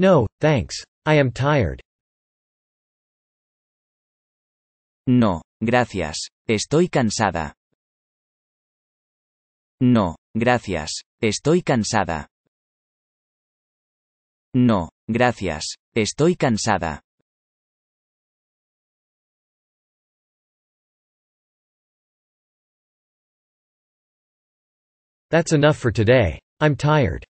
No, thanks. I am tired. No, gracias. Estoy cansada. No, gracias. Estoy cansada. No, gracias. Estoy cansada. That's enough for today. I'm tired.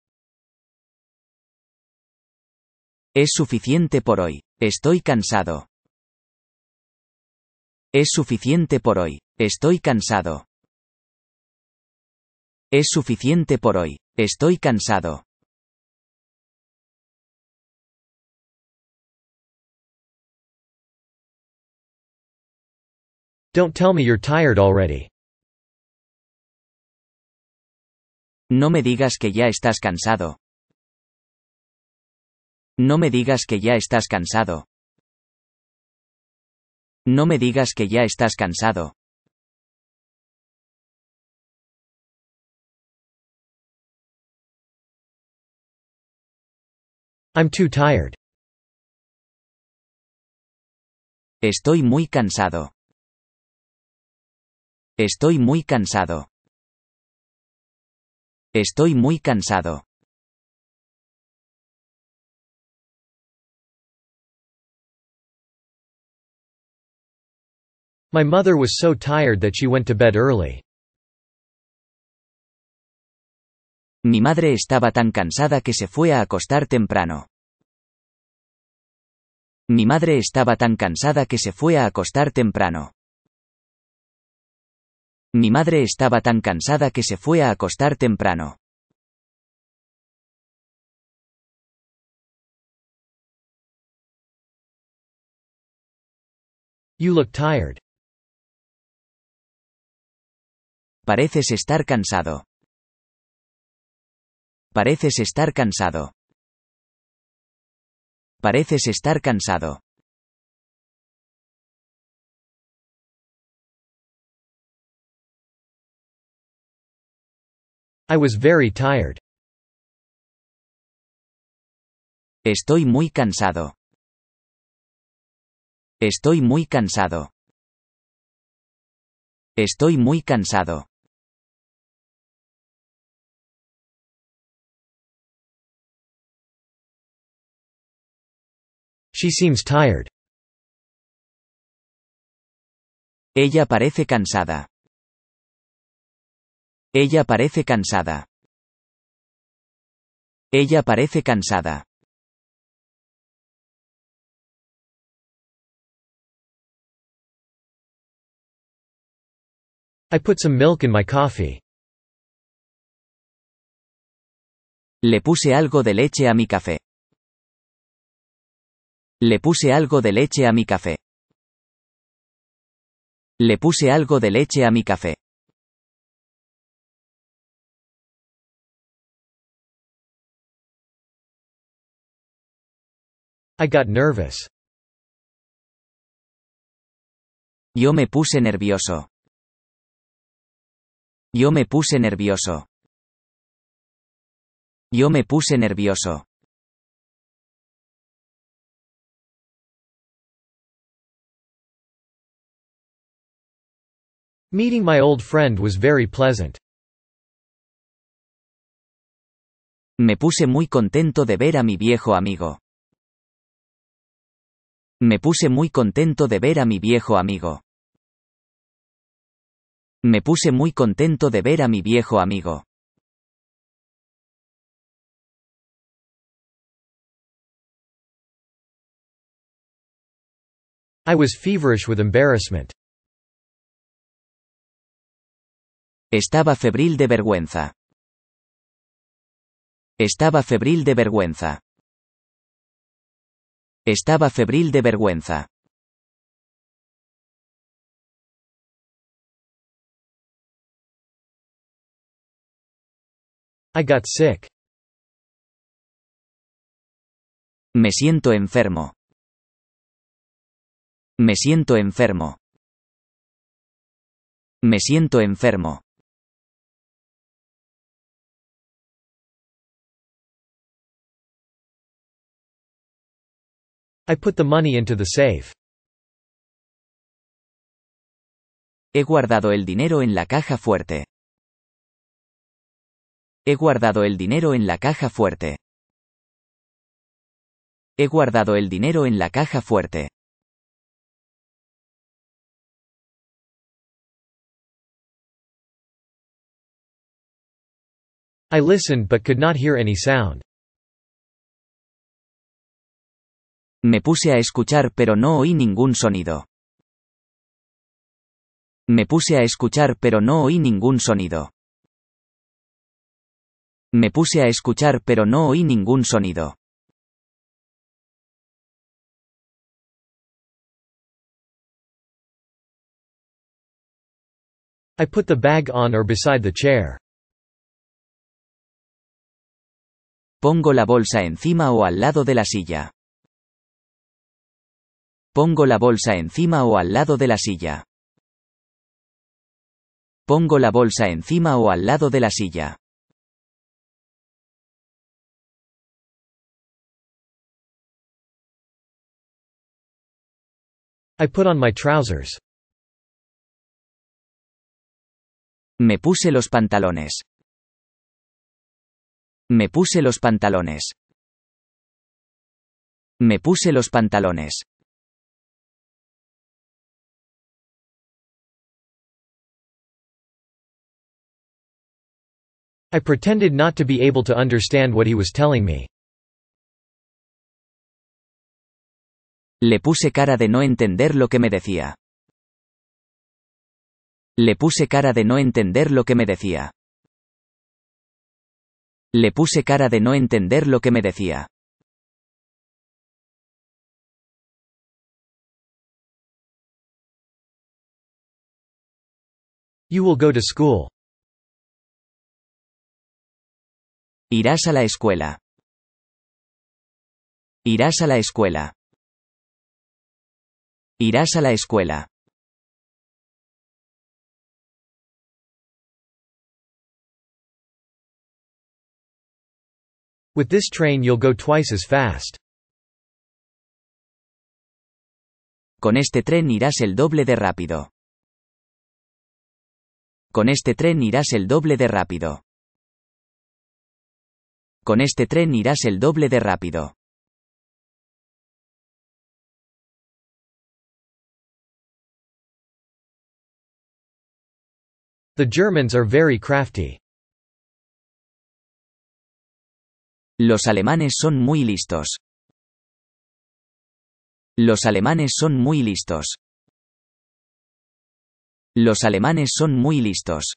Es suficiente por hoy. Estoy cansado. Es suficiente por hoy. Estoy cansado. Es suficiente por hoy. Estoy cansado. No me digas que ya estás cansado. No me digas que ya estás cansado. No me digas que ya estás cansado. I'm too tired. Estoy muy cansado. Estoy muy cansado. Estoy muy cansado. My mother was so tired that she went to bed early. Mi madre estaba tan cansada que se fue a acostar temprano. Mi madre estaba tan cansada que se fue a acostar temprano. Mi madre estaba tan cansada que se fue a acostar temprano. You look tired. Pareces estar cansado. Pareces estar cansado. Pareces estar cansado. I was very tired. Estoy muy cansado. Estoy muy cansado. Estoy muy cansado. seems tired. Ella parece cansada. Ella parece cansada. Ella parece cansada. I put some milk in my coffee. Le puse algo de leche a mi café. Le puse algo de leche a mi café. Le puse algo de leche a mi café. I got nervous. Yo me puse nervioso. Yo me puse nervioso. Yo me puse nervioso. Meeting my old friend was very pleasant. Me puse muy contento de ver a mi viejo amigo. Me puse muy contento de ver a mi viejo amigo. Me puse muy contento de ver a mi viejo amigo. I was feverish with embarrassment. Estaba febril de vergüenza. Estaba febril de vergüenza. Estaba febril de vergüenza. I got sick. Me siento enfermo. Me siento enfermo. Me siento enfermo. I put the money into the safe. He guardado el dinero en la caja fuerte. He guardado el dinero en la caja fuerte. He guardado el dinero en la caja fuerte. I listened but could not hear any sound. Me puse a escuchar pero no oí ningún sonido. Me puse a escuchar pero no oí ningún sonido. Me puse a escuchar pero no oí ningún sonido. I put the bag on or beside the chair. Pongo la bolsa encima o al lado de la silla. Pongo la bolsa encima o al lado de la silla. Pongo la bolsa encima o al lado de la silla. I put on my trousers. Me puse los pantalones. Me puse los pantalones. Me puse los pantalones. I pretended not to be able to understand what he was telling me. Le puse cara de no entender lo que me decía. Le puse cara de no entender lo que me decía. Le puse cara de no entender lo que me decía. You will go to school. Irás a la escuela. Irás a la escuela. Irás a la escuela. With this train you'll go twice as fast. Con este tren irás el doble de rápido. Con este tren irás el doble de rápido. Con este tren irás el doble de rápido. The Germans are very crafty. Los alemanes son muy listos. Los alemanes son muy listos. Los alemanes son muy listos.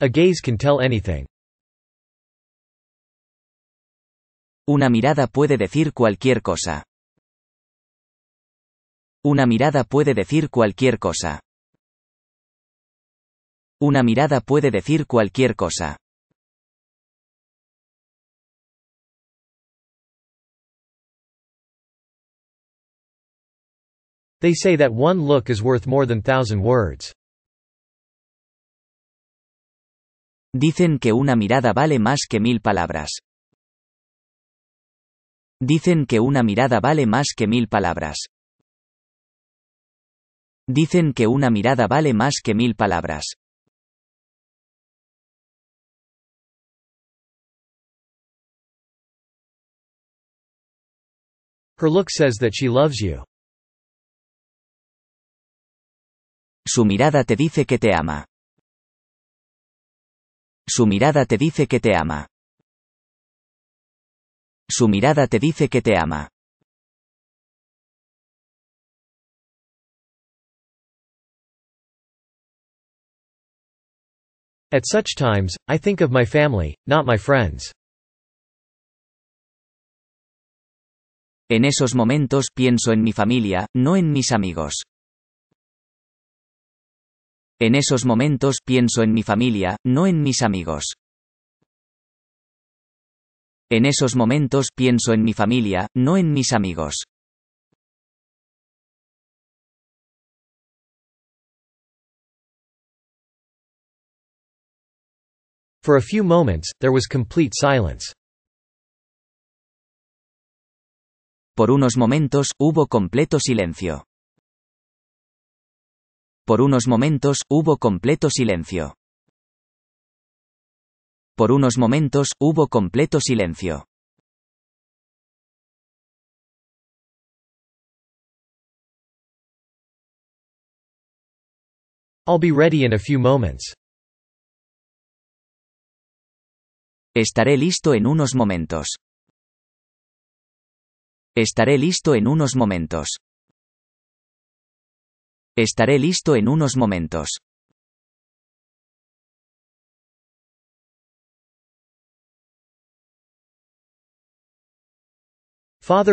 A gaze can tell anything. Una mirada puede decir cualquier cosa. Una mirada puede decir cualquier cosa. Una mirada puede decir cualquier cosa. They say that one look is worth more than thousand words. Dicen que una mirada vale más que mil palabras. Dicen que una mirada vale más que mil palabras. Dicen que una mirada vale más que mil palabras. Her look says that she loves you. Su mirada te dice que te ama. Su mirada te dice que te ama. Su mirada te dice que te ama. At such times, I think of my family, not my friends. En esos momentos pienso en mi familia, no en mis amigos. En esos momentos pienso en mi familia, no en mis amigos. En esos momentos pienso en mi familia, no en mis amigos. a few moments, there was complete silence. Por unos momentos, hubo completo silencio. Por unos momentos, hubo completo silencio. Por unos momentos, hubo completo silencio. I'll be ready in a few moments. Estaré listo en unos momentos. Estaré listo en unos momentos. Estaré listo en unos momentos. Papá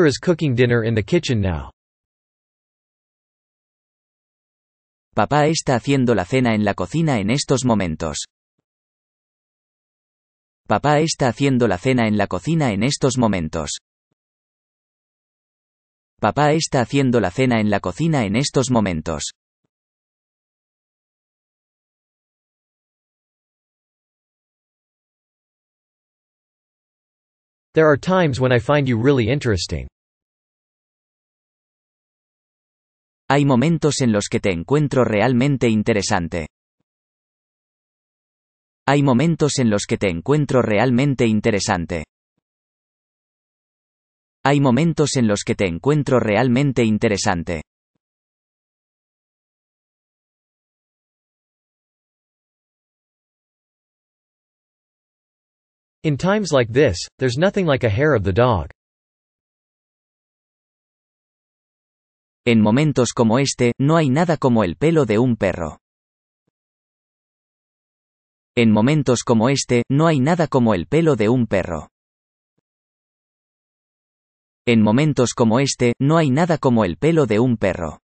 está haciendo la cena en la cocina en estos momentos. Papá está haciendo la cena en la cocina en estos momentos. Papá está haciendo la cena en la cocina en estos momentos. There are times when I find you really interesting. Hay momentos en los que te encuentro realmente interesante. Hay momentos en los que te encuentro realmente interesante. Hay momentos en los que te encuentro realmente interesante. times like this, there's nothing like a hair of the dog. En momentos como este, no hay nada como el pelo de un perro. En momentos como este, no hay nada como el pelo de un perro. En momentos como este, no hay nada como el pelo de un perro.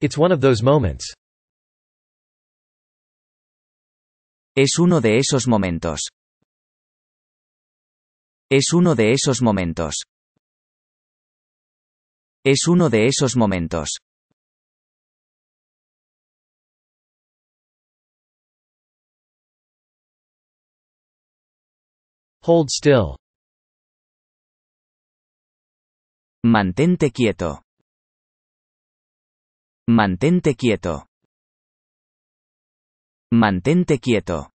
those Es uno de esos momentos. Es uno de esos momentos. Es uno de esos momentos. Hold still. Mantente quieto. Mantente quieto. Mantente quieto.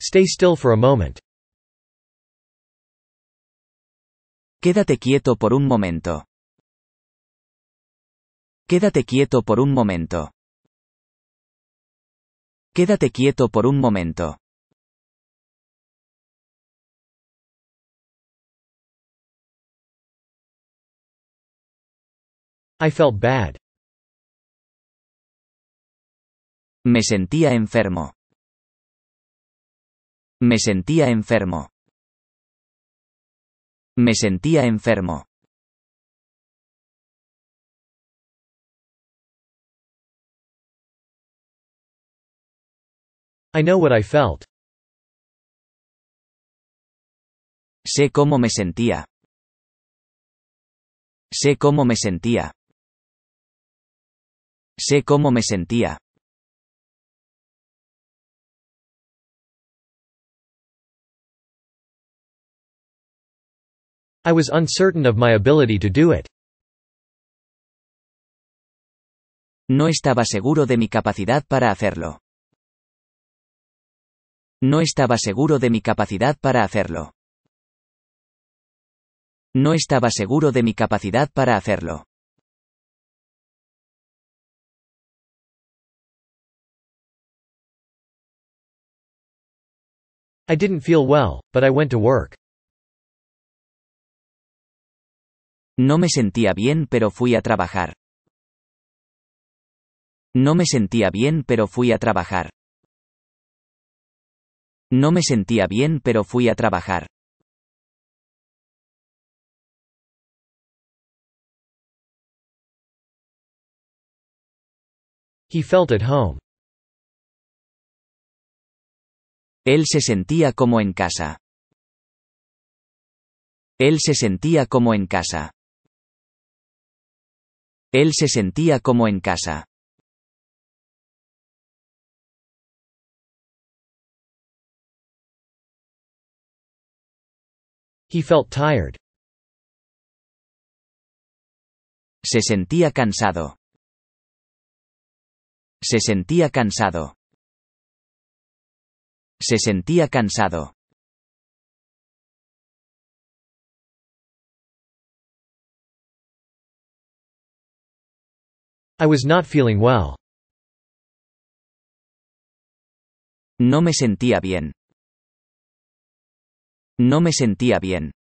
Stay still for a moment. Quédate quieto por un momento. Quédate quieto por un momento. Quédate quieto por un momento. I felt bad. Me sentía enfermo. Me sentía enfermo. Me sentía enfermo. I know what I felt. Sé cómo me sentía. Sé cómo me sentía. Sé cómo me sentía. I was uncertain of my ability to do it. No estaba seguro de mi capacidad para hacerlo. No estaba seguro de mi capacidad para hacerlo. No estaba seguro de mi capacidad para hacerlo. I didn't feel well, but I went to work. No me sentía bien pero fui a trabajar. No me sentía bien pero fui a trabajar. No me sentía bien pero fui a trabajar. He felt at home. Él se sentía como en casa. Él se sentía como en casa. Él se sentía como en casa. He felt tired. Se sentía cansado. Se sentía cansado. Se sentía cansado. I was not feeling well. No me sentía bien. No me sentía bien.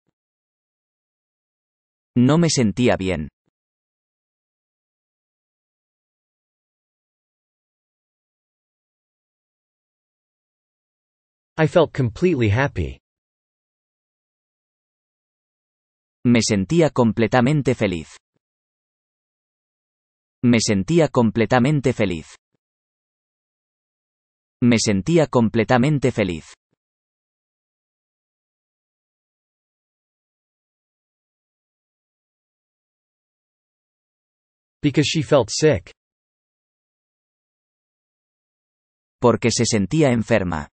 No me sentía bien. I felt completely happy. Me sentía completamente feliz. Me sentía completamente feliz. Me sentía completamente feliz. Because she felt sick. Porque se sentía enferma.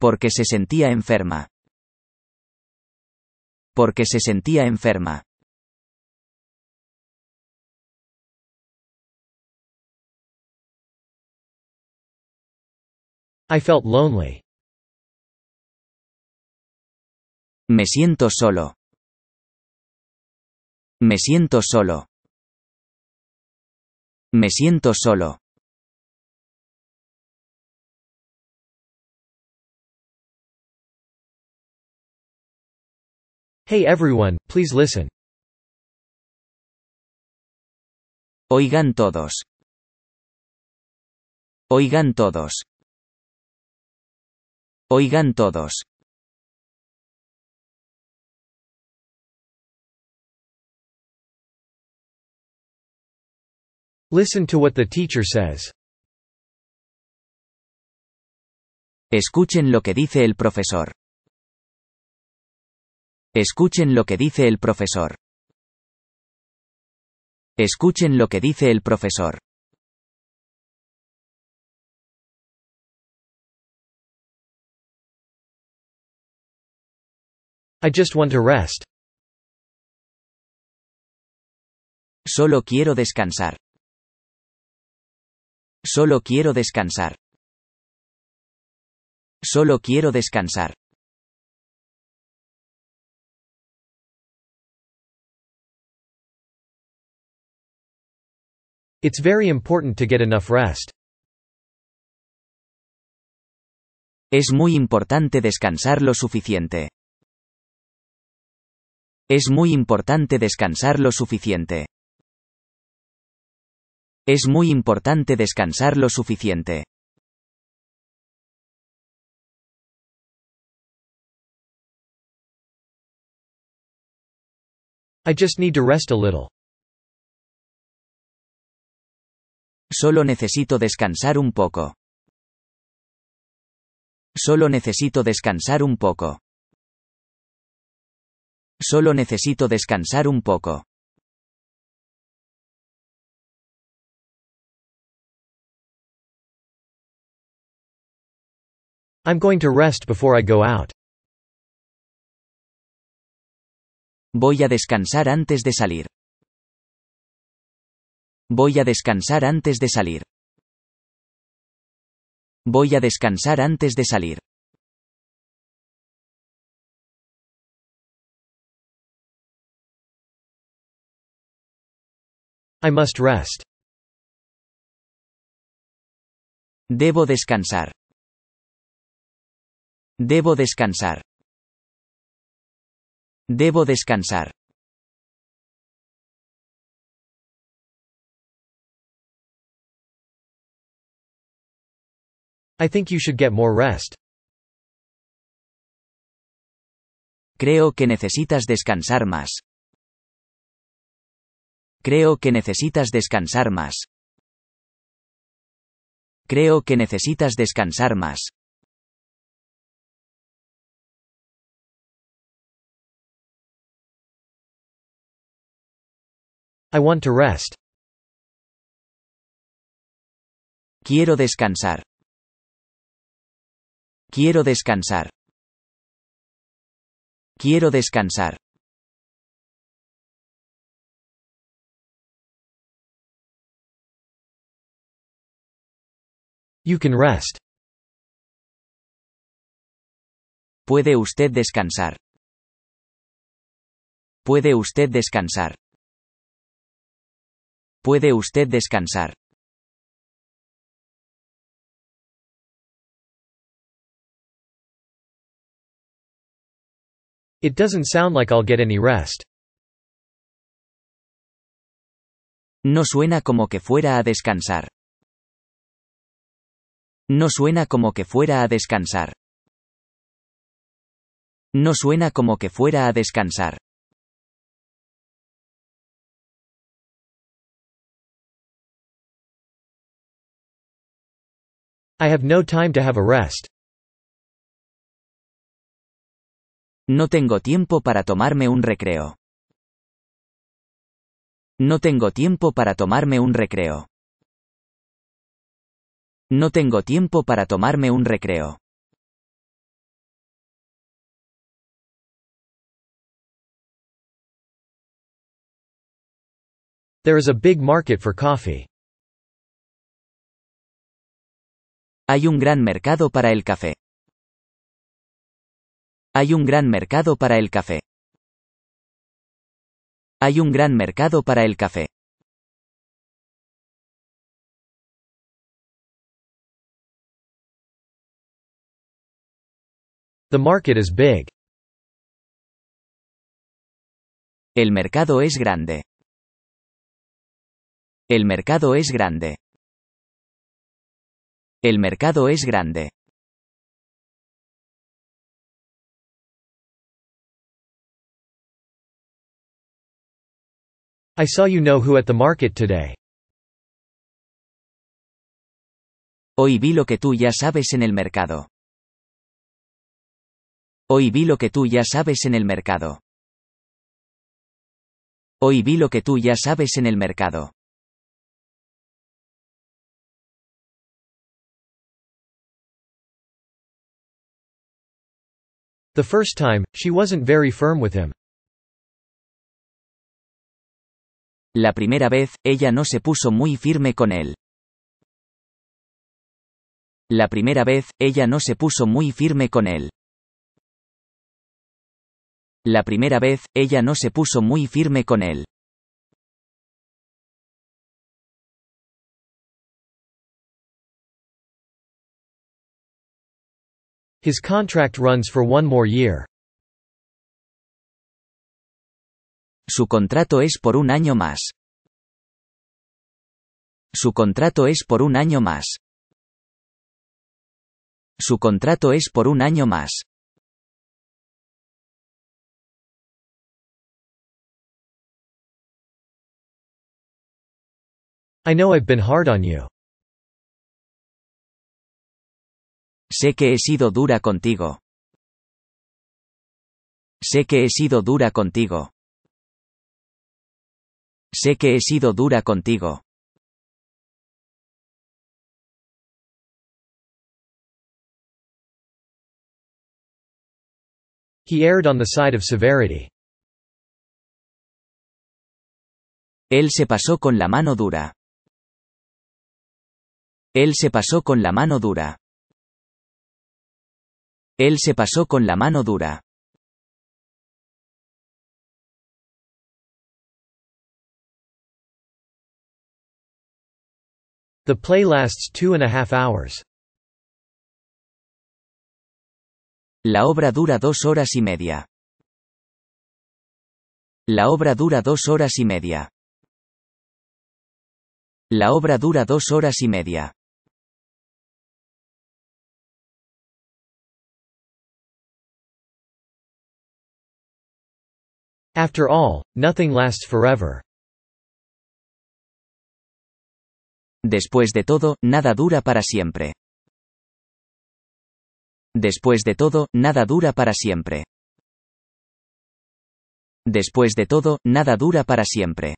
Porque se sentía enferma. Porque se sentía enferma. I felt lonely. Me siento solo. Me siento solo. Me siento solo. Hey everyone, please listen. Oigan todos. Oigan todos. Oigan todos. Listen to what the teacher says. Escuchen lo que dice el profesor. Escuchen lo que dice el profesor. Escuchen lo que dice el profesor. I just want to rest. Solo quiero descansar. Solo quiero descansar. Solo quiero descansar. It's very important to get enough rest. Es muy importante descansar lo suficiente. Es muy importante descansar lo suficiente. Es muy importante descansar lo suficiente. I just need to rest a little. Solo necesito descansar un poco. Solo necesito descansar un poco. Solo necesito descansar un poco. I'm going to rest before I go out. Voy a descansar antes de salir. Voy a descansar antes de salir. Voy a descansar antes de salir. I must rest. Debo descansar. Debo descansar. Debo descansar. I think you should get more rest. Creo que necesitas descansar más. Creo que necesitas descansar más. Creo que necesitas descansar más. I want to rest. Quiero descansar. Quiero descansar. Quiero descansar. You can rest. Puede usted descansar. Puede usted descansar. Puede usted descansar. It doesn't sound like I'll get any rest. No suena como que fuera a descansar. No suena como que fuera a descansar. No suena como que fuera a descansar. I have no time to have a rest. No tengo tiempo para tomarme un recreo. No tengo tiempo para tomarme un recreo. No tengo tiempo para tomarme un recreo. There is a big market for coffee. Hay un gran mercado para el café. Hay un gran mercado para el café. Hay un gran mercado para el café. The market is big. El mercado es grande. El mercado es grande. El mercado es grande. I saw you who at the market Hoy vi lo que tú ya sabes en el mercado. Hoy vi lo que tú ya sabes en el mercado. Hoy vi lo que tú ya sabes en el mercado. The first time, she wasn't very firm with him. La primera vez, ella no se puso muy firme con él. La primera vez, ella no se puso muy firme con él. La primera vez, ella no se puso muy firme con él. His contract runs for one more year. Su contrato es por un año más. Su contrato es por un año más. Su contrato es por un año más. I know I've been hard on you. Sé que he sido dura contigo. Sé que he sido dura contigo. Sé que he sido dura contigo. He erred on the side of severity. Él se pasó con la mano dura. Él se pasó con la mano dura. Él se pasó con la mano dura. The play lasts two and a half hours. La obra dura dos horas y media. La obra dura dos horas y media. La obra dura dos horas y media. After all, nothing lasts forever. Después de todo, nada dura para siempre. Después de todo, nada dura para siempre. Después de todo, nada dura para siempre.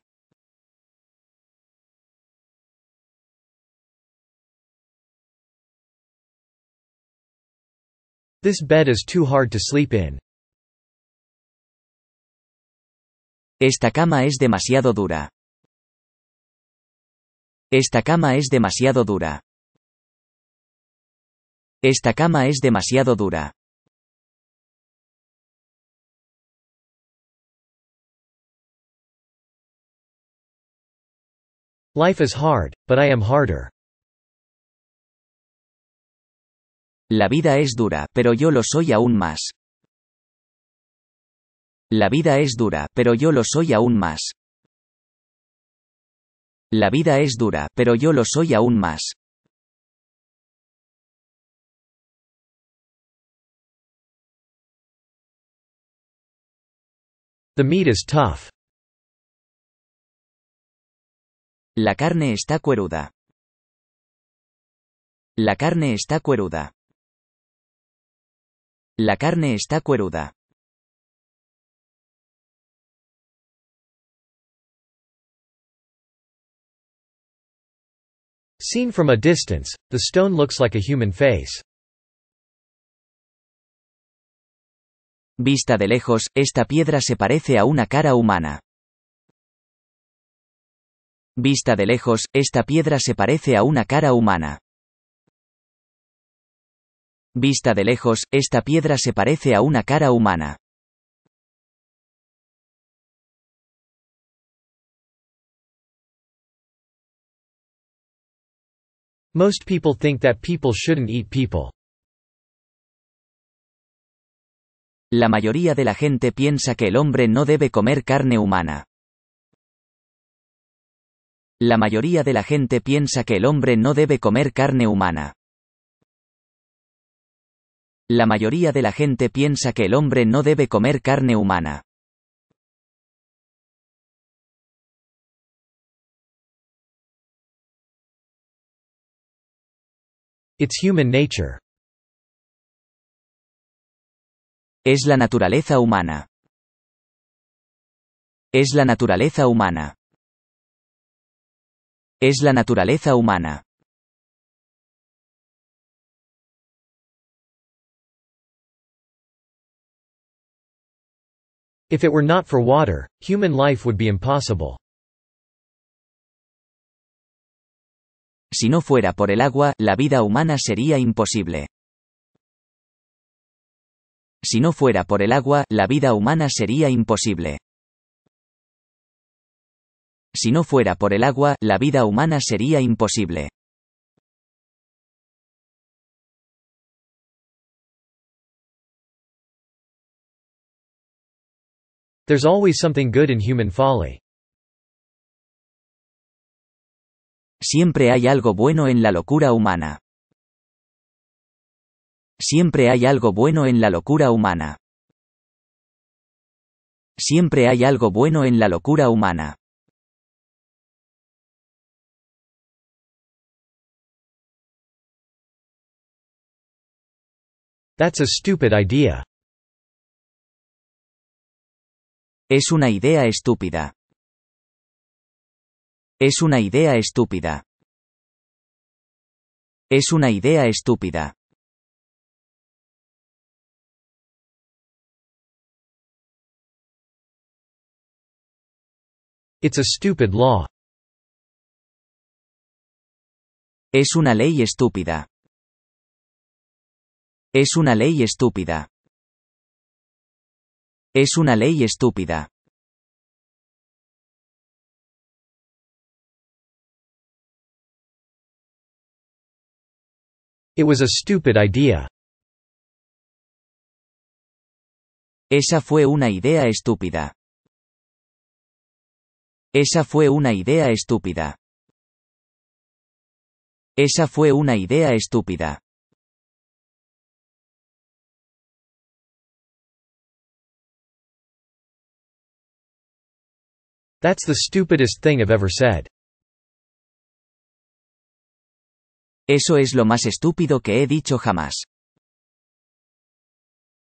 This bed is too hard to sleep in. Esta cama es demasiado dura. Esta cama es demasiado dura. Esta cama es demasiado dura. Life is hard, but I am harder. La vida es dura, pero yo lo soy aún más. La vida es dura, pero yo lo soy aún más. La vida es dura, pero yo lo soy aún más. The meat is tough. La carne está cueruda. La carne está cueruda. La carne está cueruda. Seen from a distance, the stone looks like a human face. Vista de lejos, esta piedra se parece a una cara humana. Vista de lejos, esta piedra se parece a una cara humana. Vista de lejos, esta piedra se parece a una cara humana. Most people think that people shouldn't eat people. La mayoría de la gente piensa que el hombre no debe comer carne humana. La mayoría de la gente piensa que el hombre no debe comer carne humana. La mayoría de la gente piensa que el hombre no debe comer carne humana. It's human nature. Es la naturaleza humana. Es la naturaleza humana. Es la naturaleza humana. If it were not for water, human life would be impossible. Si no fuera por el agua, la vida humana sería imposible. Si no fuera por el agua, la vida humana sería imposible. Si no fuera por el agua, la vida humana sería imposible. There's always something good in human folly. Siempre hay algo bueno en la locura humana. Siempre hay algo bueno en la locura humana. Siempre hay algo bueno en la locura humana. That's a stupid idea. Es una idea estúpida. Es una idea estúpida. Es una idea estúpida. It's a stupid law. Es una ley estúpida. Es una ley estúpida. Es una ley estúpida. It was a stupid idea. Esa fue una idea estúpida. Esa fue una idea estúpida. Esa fue una idea estúpida. That's the stupidest thing I've ever said. Eso es lo más estúpido que he dicho jamás.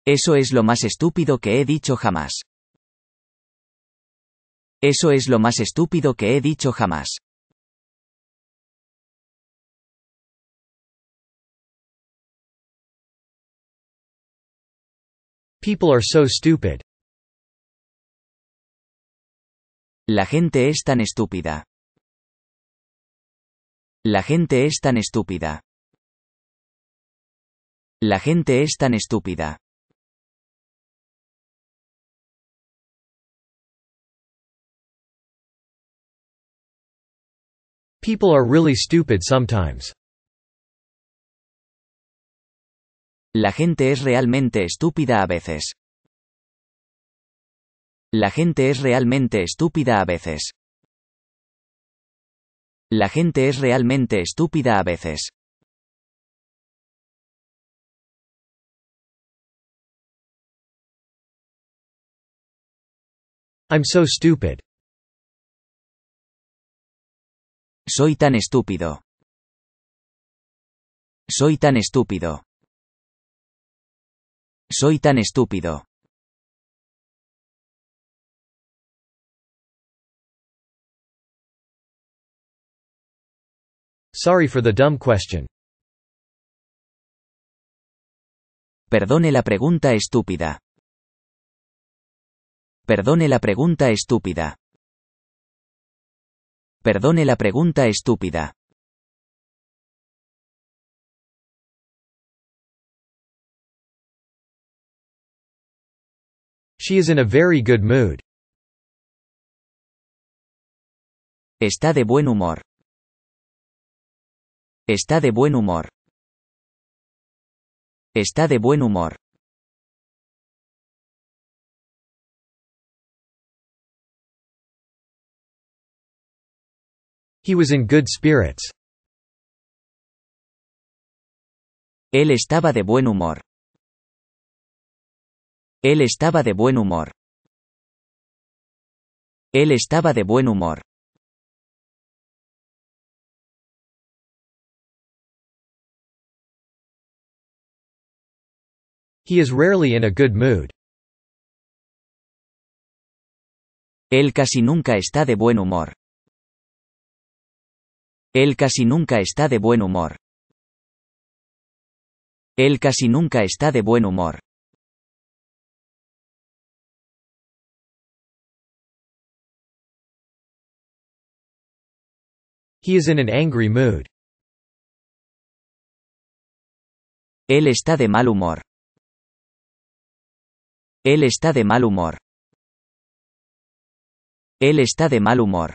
Eso es lo más estúpido que he dicho jamás. Eso es lo más estúpido que he dicho jamás. People are so stupid. La gente es tan estúpida. La gente es tan estúpida. La gente es tan estúpida. People are really stupid sometimes. La gente es realmente estúpida a veces. La gente es realmente estúpida a veces. La gente es realmente estúpida a veces. I'm so stupid. Soy tan estúpido. Soy tan estúpido. Soy tan estúpido. Sorry for the dumb question. Perdone la pregunta estúpida. Perdone la pregunta estúpida. Perdone la pregunta estúpida. She is in a very good mood. Está de buen humor. Está de buen humor. Está de buen humor. He was in good spirits. Él estaba de buen humor. Él estaba de buen humor. Él estaba de buen humor. He is rarely in a good mood. Él casi nunca está de buen humor. Él casi nunca está de buen humor. Él casi nunca está de buen humor. He is in an angry mood. Él está de mal humor. Él está de mal humor. Él está de mal humor.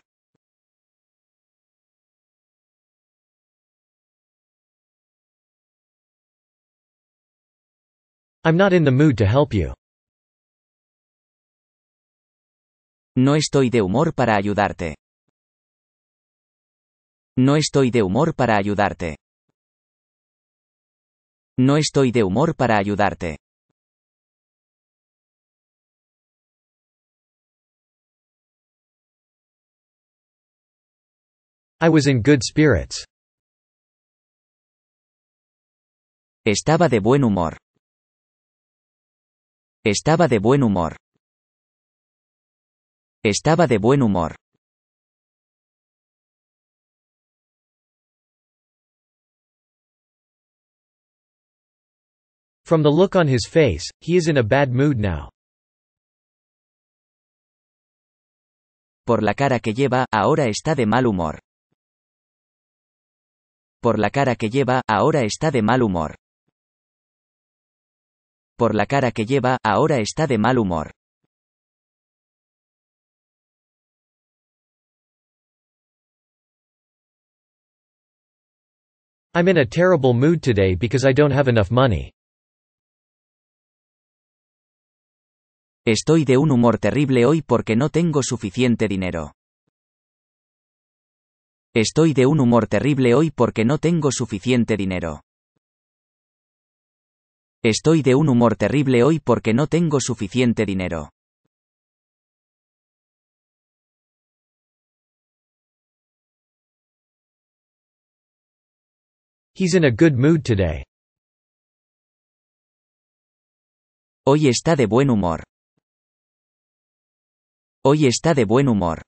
I'm not in the mood to help you. No estoy de humor para ayudarte. No estoy de humor para ayudarte. No estoy de humor para ayudarte. was in good Estaba de buen humor. Estaba de buen humor. Estaba de buen humor. From the look on his face, he is in a bad mood now. Por la cara que lleva, ahora está de mal humor por la cara que lleva, ahora está de mal humor. Por la cara que lleva, ahora está de mal humor. I'm in a terrible mood today because I don't have enough money. Estoy de un humor terrible hoy porque no tengo suficiente dinero. Estoy de un humor terrible hoy porque no tengo suficiente dinero. Estoy de un humor terrible hoy porque no tengo suficiente dinero. He's in a good mood today. Hoy está de buen humor. Hoy está de buen humor.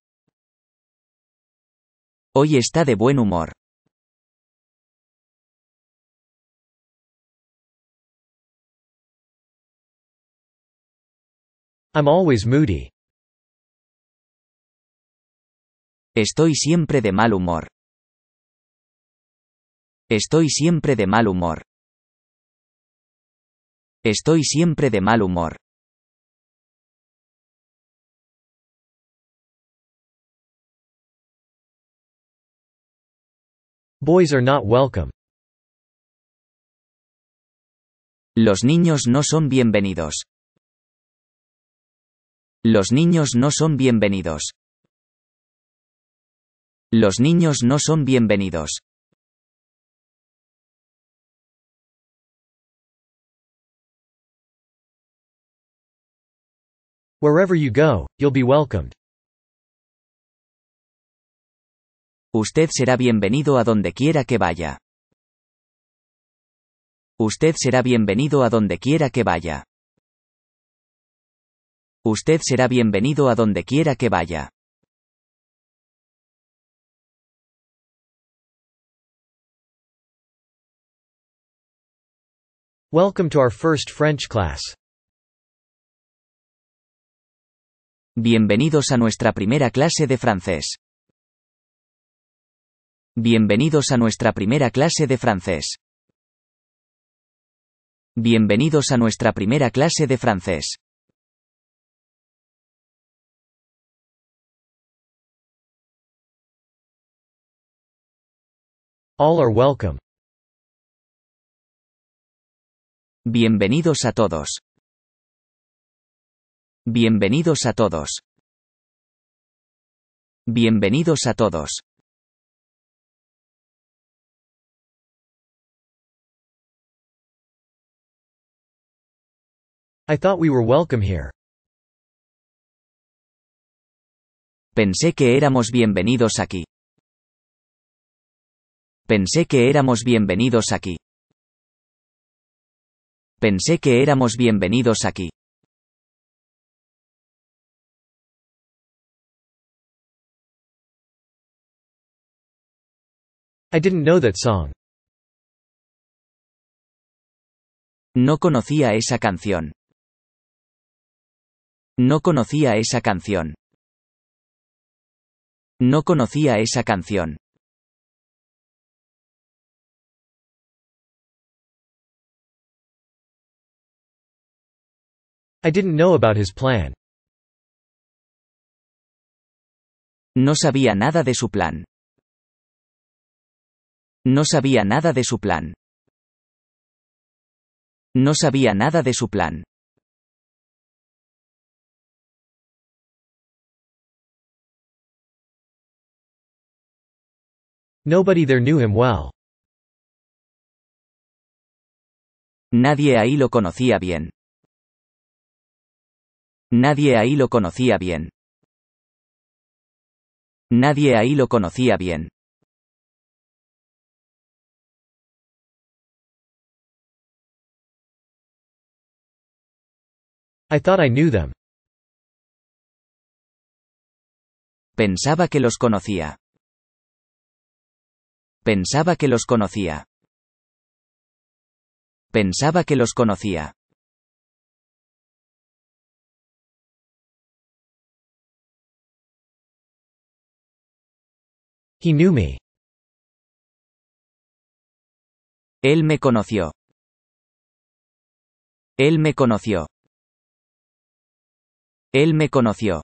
Hoy está de buen humor. I'm always moody. Estoy siempre de mal humor. Estoy siempre de mal humor. Estoy siempre de mal humor. Boys are not welcome. Los niños no son bienvenidos. Los niños no son bienvenidos. Los niños no son bienvenidos. Wherever you go, you'll be welcomed. Usted será bienvenido a donde quiera que vaya. Usted será bienvenido a donde quiera que vaya. Usted será bienvenido a donde quiera que vaya. Welcome to our first French class. Bienvenidos a nuestra primera clase de francés. Bienvenidos a nuestra primera clase de francés. Bienvenidos a nuestra primera clase de francés. All are welcome. Bienvenidos a todos. Bienvenidos a todos. Bienvenidos a todos. I thought we were welcome here. Pensé que éramos bienvenidos aquí. Pensé que éramos bienvenidos aquí. Pensé que éramos bienvenidos aquí. I didn't know that song. No conocía esa canción. No conocía esa canción. No conocía esa canción. I didn't know about his plan. No sabía nada de su plan. No sabía nada de su plan. No sabía nada de su plan. Nobody there knew him well. Nadie ahí lo conocía bien. Nadie ahí lo conocía bien. Nadie ahí lo conocía bien. I thought I knew them. Pensaba que los conocía. Pensaba que los conocía. Pensaba que los conocía. He knew me. Él me conoció. Él me conoció. Él me conoció.